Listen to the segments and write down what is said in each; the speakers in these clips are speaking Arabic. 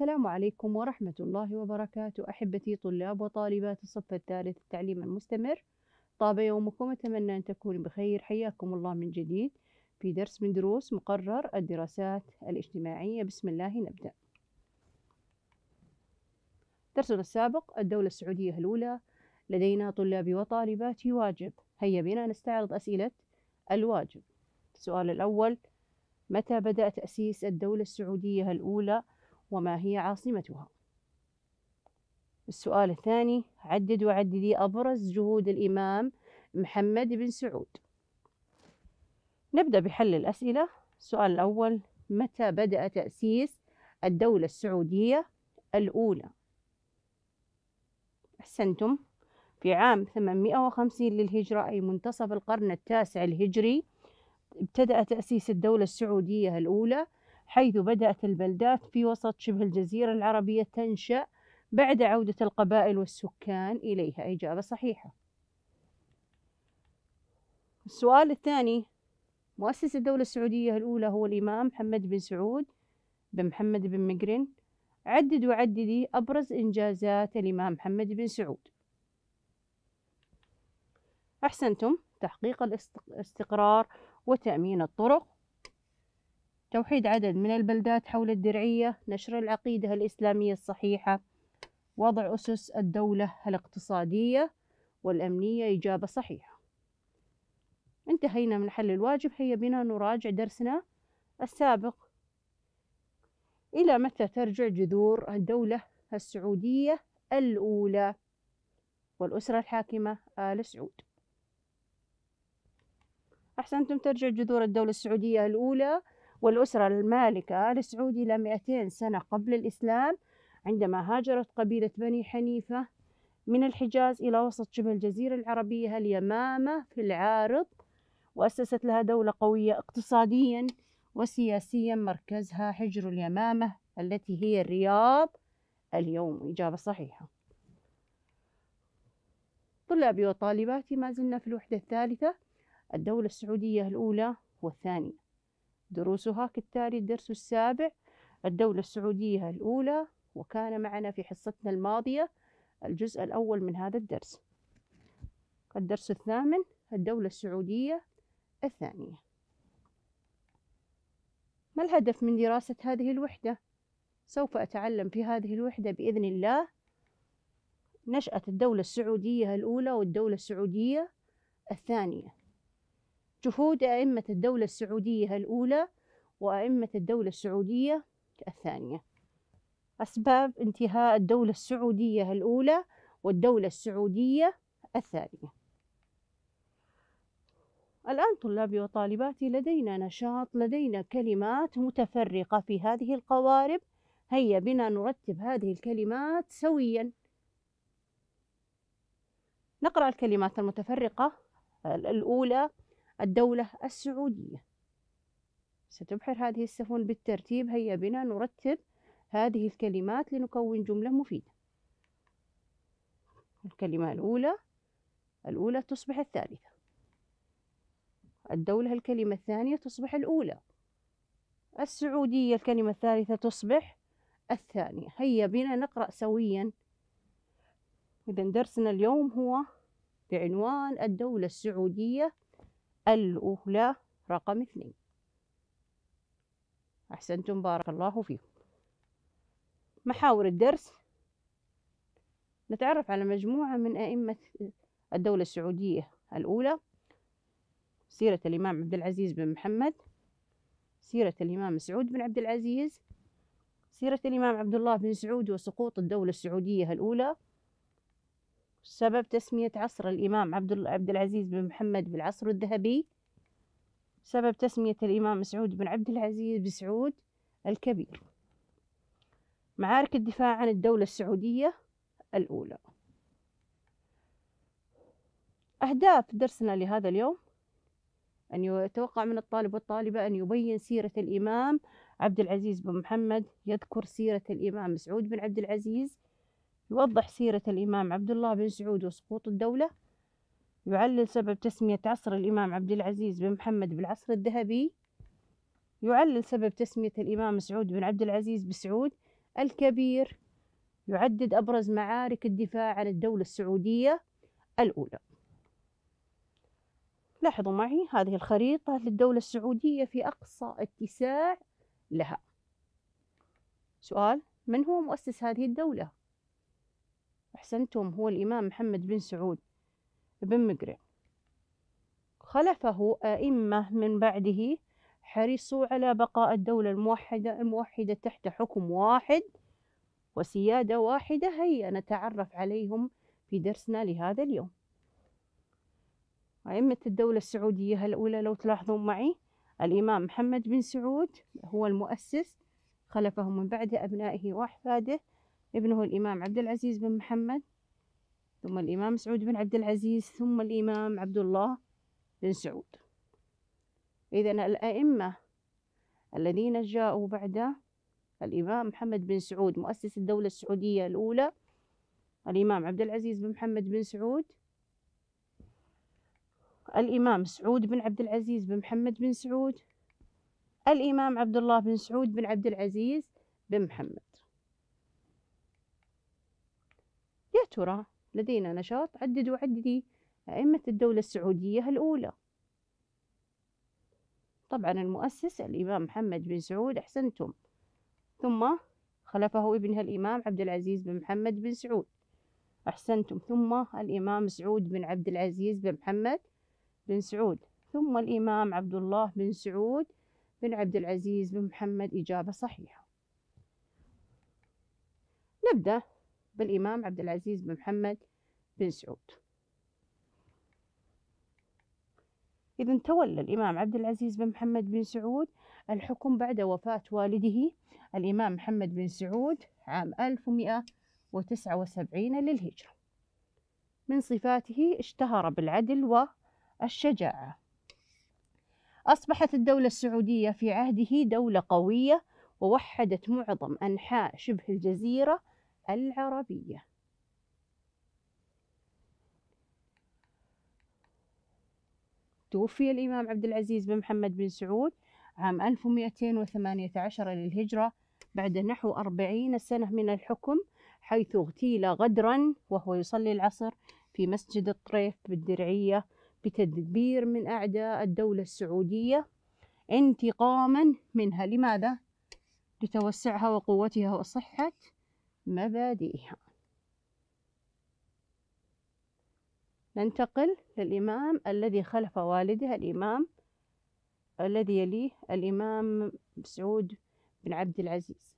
السلام عليكم ورحمة الله وبركاته أحبتي طلاب وطالبات الصف الثالث التعليم المستمر طاب يومكم أتمنى أن تكونوا بخير حياكم الله من جديد في درس من دروس مقرر الدراسات الاجتماعية بسم الله نبدأ درسنا السابق الدولة السعودية الأولى لدينا طلابي وطالباتي واجب هيا بنا نستعرض أسئلة الواجب السؤال الأول متى بدأ تأسيس الدولة السعودية الأولى؟ وما هي عاصمتها السؤال الثاني عدد وعددي أبرز جهود الإمام محمد بن سعود نبدأ بحل الأسئلة السؤال الأول متى بدأ تأسيس الدولة السعودية الأولى أحسنتم في عام 850 للهجرة أي منتصف القرن التاسع الهجري ابتدأ تأسيس الدولة السعودية الأولى حيث بدأت البلدات في وسط شبه الجزيرة العربية تنشأ بعد عودة القبائل والسكان إليها إجابة صحيحة السؤال الثاني مؤسس الدولة السعودية الأولى هو الإمام محمد بن سعود بن محمد بن مقرن عدد وعددي أبرز إنجازات الإمام محمد بن سعود أحسنتم تحقيق الاستقرار وتأمين الطرق توحيد عدد من البلدات حول الدرعية نشر العقيدة الإسلامية الصحيحة وضع أسس الدولة الاقتصادية والأمنية إجابة صحيحة انتهينا من حل الواجب هيا بنا نراجع درسنا السابق إلى متى ترجع جذور الدولة السعودية الأولى والأسرة الحاكمة آل سعود أحسنتم ترجع جذور الدولة السعودية الأولى والأسرة المالكة آل سعودي إلى 200 سنة قبل الإسلام عندما هاجرت قبيلة بني حنيفة من الحجاز إلى وسط شبه الجزيرة العربية اليمامة في العارض وأسست لها دولة قوية اقتصاديا وسياسيا مركزها حجر اليمامة التي هي الرياض اليوم إجابة صحيحة طلابي وطالباتي ما زلنا في الوحدة الثالثة الدولة السعودية الأولى والثانية دروسها كالتالي الدرس السابع الدولة السعودية الأولى وكان معنا في حصتنا الماضية الجزء الأول من هذا الدرس الدرس الثامن الدولة السعودية الثانية ما الهدف من دراسة هذه الوحدة؟ سوف أتعلم في هذه الوحدة بإذن الله نشأة الدولة السعودية الأولى والدولة السعودية الثانية جهود أئمة الدولة السعودية الأولى وأئمة الدولة السعودية الثانية أسباب انتهاء الدولة السعودية الأولى والدولة السعودية الثانية الآن طلابي وطالباتي لدينا نشاط لدينا كلمات متفرقة في هذه القوارب هيا بنا نرتب هذه الكلمات سويا نقرأ الكلمات المتفرقة الأولى الدولة السعودية ستبحر هذه السفن بالترتيب هيا بنا نرتب هذه الكلمات لنكون جملة مفيدة الكلمة الأولى الأولى تصبح الثالثة الدولة الكلمة الثانية تصبح الأولى السعودية الكلمة الثالثة تصبح الثانية هيا بنا نقرأ سويا إذا درسنا اليوم هو بعنوان الدولة السعودية الأولى رقم اثنين أحسنتم بارك الله فيكم محاور الدرس نتعرف على مجموعة من أئمة الدولة السعودية الأولى سيرة الإمام عبد العزيز بن محمد سيرة الإمام سعود بن عبد العزيز سيرة الإمام عبد الله بن سعود وسقوط الدولة السعودية الأولى سبب تسمية عصر الإمام عبد عبد العزيز بن محمد بالعصر الذهبي سبب تسمية الإمام سعود بن عبد العزيز بسعود الكبير معارك الدفاع عن الدولة السعودية الأولى أهداف درسنا لهذا اليوم أن يتوقع من الطالب والطالبة أن يبين سيرة الإمام عبد العزيز بن محمد يذكر سيرة الإمام سعود بن عبد العزيز يوضح سيرة الإمام عبد الله بن سعود وسقوط الدولة يعلل سبب تسمية عصر الإمام عبد العزيز بن محمد بالعصر الذهبي يعلل سبب تسمية الإمام سعود بن عبد العزيز بسعود الكبير يعدد أبرز معارك الدفاع عن الدولة السعودية الأولى لاحظوا معي هذه الخريطة للدولة السعودية في أقصى اتساع لها سؤال من هو مؤسس هذه الدولة؟ أحسنتم هو الإمام محمد بن سعود بن مقرع خلفه أئمة من بعده حرصوا على بقاء الدولة الموحدة الموحدة تحت حكم واحد وسيادة واحدة هيا نتعرف عليهم في درسنا لهذا اليوم أئمة الدولة السعودية الأولى لو تلاحظون معي الإمام محمد بن سعود هو المؤسس خلفه من بعده أبنائه وأحفاده ابنه الإمام عبد العزيز بن محمد ثم الإمام سعود بن عبد العزيز ثم الإمام عبد الله بن سعود إذا الأئمة الذين جاءوا بعد الإمام محمد بن سعود مؤسس الدولة السعودية الأولى الإمام عبد العزيز بن محمد بن سعود الإمام سعود بن عبد العزيز بن محمد بن سعود الإمام عبد الله بن سعود بن عبد العزيز بن محمد ترى لدينا نشاط عدد وعددي أئمة الدولة السعودية الأولى طبعا المؤسس الإمام محمد بن سعود أحسنتم ثم خلفه ابنها الإمام عبد العزيز بن محمد بن سعود أحسنتم ثم الإمام سعود بن عبد العزيز بن محمد بن سعود ثم الإمام عبد الله بن سعود بن عبد العزيز بن محمد إجابة صحيحة نبدأ بالإمام عبد العزيز بن محمد بن سعود إذا تولى الإمام عبد العزيز بن محمد بن سعود الحكم بعد وفاة والده الإمام محمد بن سعود عام 1179 للهجرة من صفاته اشتهر بالعدل والشجاعة أصبحت الدولة السعودية في عهده دولة قوية ووحدت معظم أنحاء شبه الجزيرة العربية توفي الإمام عبد العزيز بن محمد بن سعود عام 1218 للهجرة بعد نحو أربعين سنة من الحكم حيث اغتيل غدرا وهو يصلي العصر في مسجد الطريف بالدرعية بتدبير من أعداء الدولة السعودية انتقاما منها لماذا؟ لتوسعها وقوتها وصحة مبادئها ننتقل للإمام الذي خلف والده الإمام الذي يليه الإمام سعود بن عبد العزيز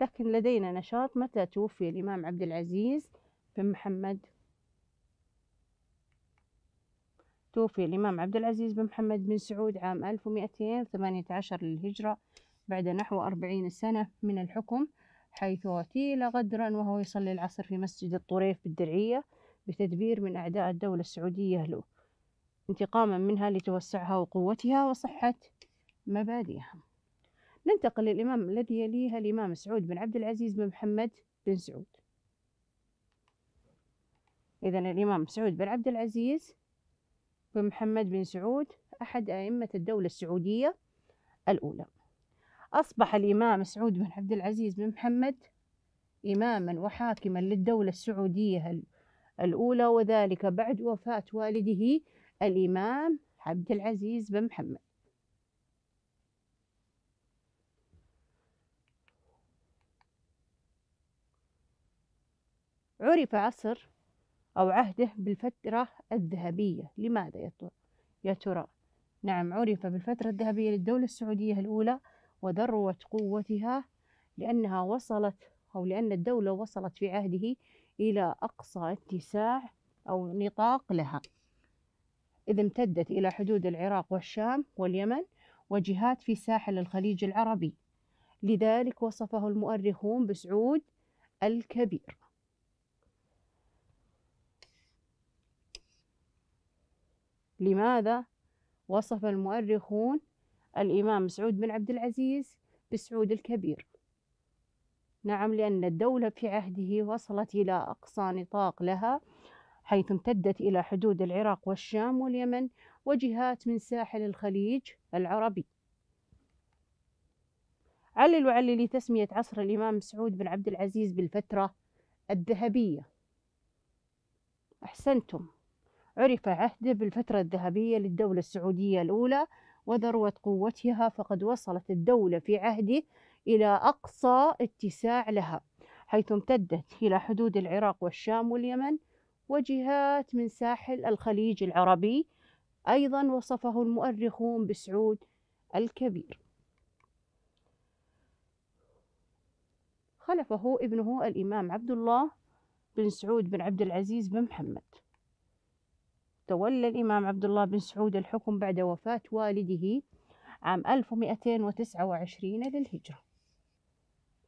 لكن لدينا نشاط متى توفي الإمام عبد العزيز بن محمد توفي الإمام عبد العزيز بن محمد بن سعود عام 1218 للهجرة بعد نحو أربعين سنة من الحكم حيث اعتيل غدرا وهو يصلي العصر في مسجد الطريف بالدرعية بتدبير من أعداء الدولة السعودية له انتقاما منها لتوسعها وقوتها وصحة مبادئها ننتقل للإمام الذي يليها الإمام سعود بن عبد العزيز بن محمد بن سعود إذا الإمام سعود بن عبد العزيز بن محمد بن سعود أحد أئمة الدولة السعودية الأولى أصبح الإمام سعود بن عبد العزيز بن محمد إماما وحاكما للدولة السعودية الأولى وذلك بعد وفاة والده الإمام عبد العزيز بن محمد عرف عصر أو عهده بالفترة الذهبية لماذا يا ترى؟ نعم عرف بالفترة الذهبية للدولة السعودية الأولى وذروة قوتها لأنها وصلت أو لأن الدولة وصلت في عهده إلى أقصى اتساع أو نطاق لها إذ امتدت إلى حدود العراق والشام واليمن وجهات في ساحل الخليج العربي لذلك وصفه المؤرخون بسعود الكبير لماذا وصف المؤرخون الإمام سعود بن عبد العزيز بسعود الكبير نعم لأن الدولة في عهده وصلت إلى أقصى نطاق لها حيث امتدت إلى حدود العراق والشام واليمن وجهات من ساحل الخليج العربي علل وعلل تسمية عصر الإمام سعود بن عبد العزيز بالفترة الذهبية أحسنتم عرف عهده بالفترة الذهبية للدولة السعودية الأولى وذروة قوتها فقد وصلت الدولة في عهده إلى أقصى اتساع لها حيث امتدت إلى حدود العراق والشام واليمن وجهات من ساحل الخليج العربي أيضا وصفه المؤرخون بسعود الكبير خلفه ابنه الإمام عبد الله بن سعود بن عبد العزيز بن محمد تولى الإمام عبد الله بن سعود الحكم بعد وفاة والده عام 1229 للهجرة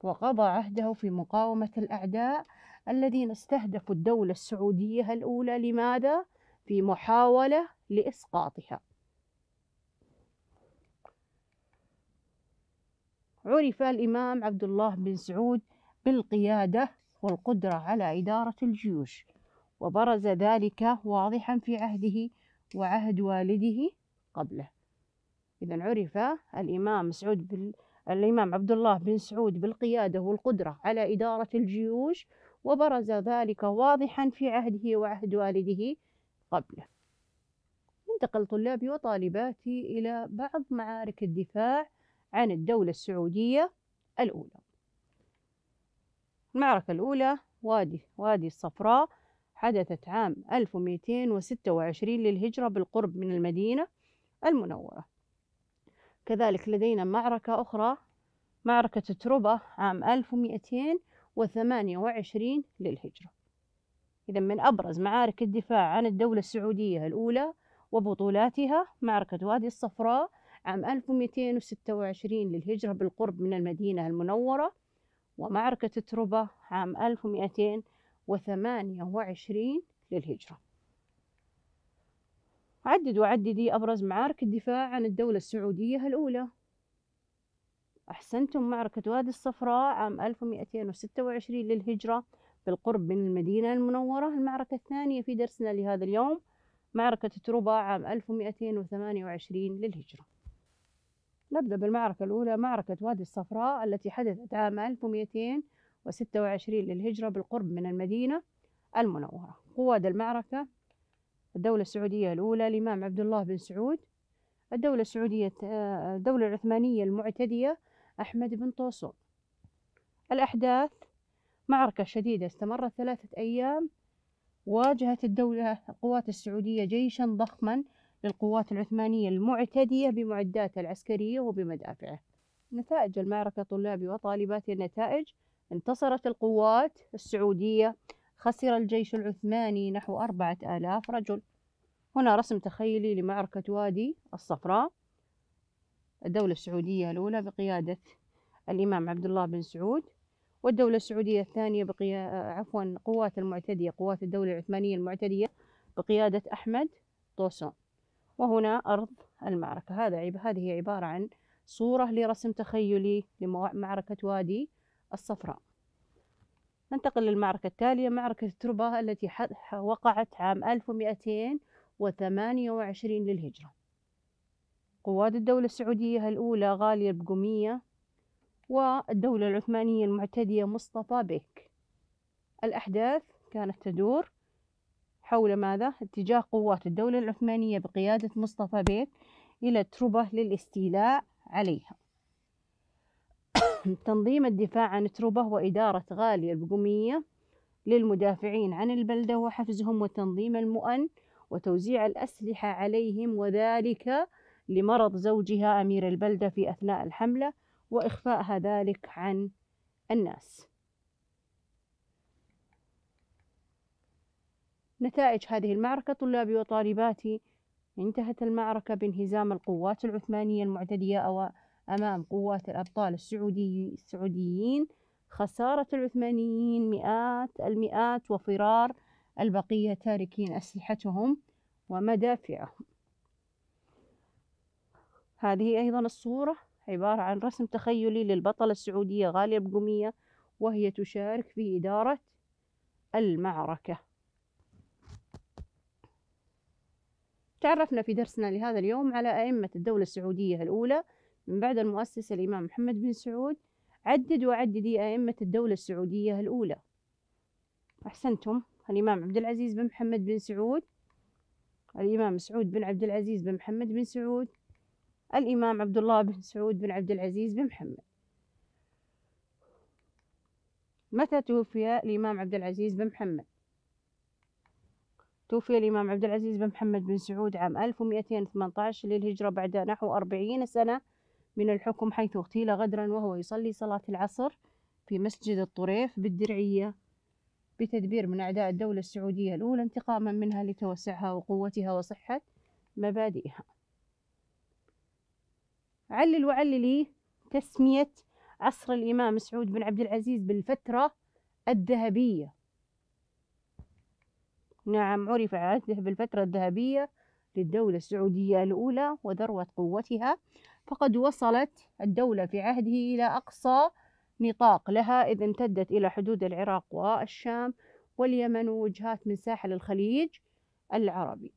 وقضى عهده في مقاومة الأعداء الذين استهدفوا الدولة السعودية الأولى لماذا؟ في محاولة لإسقاطها عرف الإمام عبد الله بن سعود بالقيادة والقدرة على إدارة الجيوش وبرز ذلك واضحا في عهده وعهد والده قبله إذا عرف الإمام سعود بال... الإمام عبد الله بن سعود بالقيادة والقدرة على إدارة الجيوش وبرز ذلك واضحا في عهده وعهد والده قبله انتقل طلابي وطالباتي إلى بعض معارك الدفاع عن الدولة السعودية الأولى المعركة الأولى وادي وادي الصفراء حدثت عام 1226 للهجرة بالقرب من المدينة المنورة كذلك لدينا معركة أخرى معركة تربة عام 1228 للهجرة إذا من أبرز معارك الدفاع عن الدولة السعودية الأولى وبطولاتها معركة وادي الصفراء عام 1226 للهجرة بالقرب من المدينة المنورة ومعركة تربة عام 1228 وثمانية وعشرين للهجرة عدد وعددي أبرز معارك الدفاع عن الدولة السعودية الأولى أحسنتم معركة وادي الصفراء عام 1226 للهجرة بالقرب من المدينة المنورة المعركة الثانية في درسنا لهذا اليوم معركة تروبا عام 1228 للهجرة نبدأ بالمعركة الأولى معركة وادي الصفراء التي حدثت عام 1200 وستة للهجرة بالقرب من المدينة المنورة قواد المعركة الدولة السعودية الأولى الإمام عبد الله بن سعود الدولة السعودية آه، الدولة العثمانية المعتدية أحمد بن طوسون الأحداث معركة شديدة استمرت ثلاثة أيام واجهت الدولة القوات السعودية جيشا ضخما للقوات العثمانية المعتدية بمعداتها العسكرية وبمدافعه نتائج المعركة طلابي وطالباتي النتائج انتصرت القوات السعودية خسر الجيش العثماني نحو أربعة آلاف رجل هنا رسم تخيلي لمعركة وادي الصفراء الدولة السعودية الأولى بقيادة الإمام عبد الله بن سعود والدولة السعودية الثانية بقيا... عفوا قوات المعتدية قوات الدولة العثمانية المعتدية بقيادة أحمد طوسون وهنا أرض المعركة هذا هذه عبارة عن صورة لرسم تخيلي لمعركة وادي الصفراء ننتقل للمعركة التالية معركة تربة التي وقعت عام 1228 للهجرة قواد الدولة السعودية الأولى غالية البقومية والدولة العثمانية المعتدية مصطفى بك الأحداث كانت تدور حول ماذا؟ اتجاه قوات الدولة العثمانية بقيادة مصطفى بك إلى تربة للاستيلاء عليها تنظيم الدفاع عن التربة وإدارة غالية البقومية للمدافعين عن البلدة وحفزهم وتنظيم المؤن وتوزيع الأسلحة عليهم وذلك لمرض زوجها أمير البلدة في أثناء الحملة وإخفاءها ذلك عن الناس نتائج هذه المعركة طلابي وطالباتي انتهت المعركة بانهزام القوات العثمانية المعتدية أو أمام قوات الأبطال السعودي السعوديين خسارة العثمانيين مئات المئات وفرار البقية تاركين أسلحتهم ومدافعهم هذه أيضا الصورة عبارة عن رسم تخيلي للبطلة السعودية غالية بقمية وهي تشارك في إدارة المعركة تعرفنا في درسنا لهذا اليوم على أئمة الدولة السعودية الأولى من بعد المؤسسة الإمام محمد بن سعود عدد وعددي أئمة الدولة السعودية الأولى أحسنتم الإمام عبد العزيز بن محمد بن سعود الإمام سعود بن عبد العزيز بن محمد بن سعود الإمام عبد الله بن سعود بن عبد العزيز بن محمد متى توفي الإمام عبد العزيز بن محمد توفي الإمام عبد العزيز بن محمد بن سعود عام 1218 للهجرة بعد نحو 40 سنة من الحكم حيث اغتيل غدرا وهو يصلي صلاة العصر في مسجد الطريف بالدرعية بتدبير من أعداء الدولة السعودية الأولى انتقاما منها لتوسعها وقوتها وصحة مبادئها علل وعللي تسمية عصر الإمام سعود بن عبد العزيز بالفترة الذهبية نعم عرف عهده بالفترة الذهبية للدولة السعودية الأولى وذروة قوتها فقد وصلت الدولة في عهده إلى أقصى نطاق لها إذ امتدت إلى حدود العراق والشام واليمن ووجهات من ساحل الخليج العربي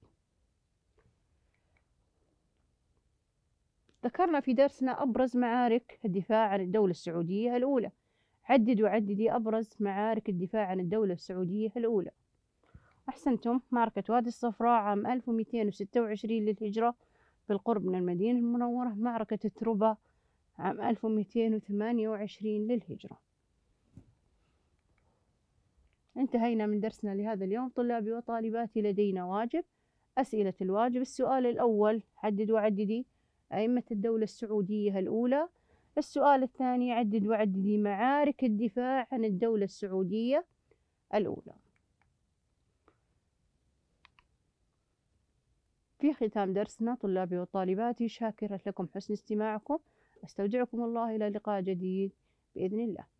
ذكرنا في درسنا أبرز معارك الدفاع عن الدولة السعودية الأولى عدد وعددي أبرز معارك الدفاع عن الدولة السعودية الأولى أحسنتم معركة وادي الصفراء عام 1226 للهجرة بالقرب من المدينة المنورة معركة تروبا عام 1228 للهجرة انتهينا من درسنا لهذا اليوم طلابي وطالباتي لدينا واجب أسئلة الواجب السؤال الأول عدد وعددي أئمة الدولة السعودية الأولى السؤال الثاني عدد وعددي معارك الدفاع عن الدولة السعودية الأولى في ختام درسنا طلابي وطالباتي شاكرة لكم حسن استماعكم أستودعكم الله إلى لقاء جديد بإذن الله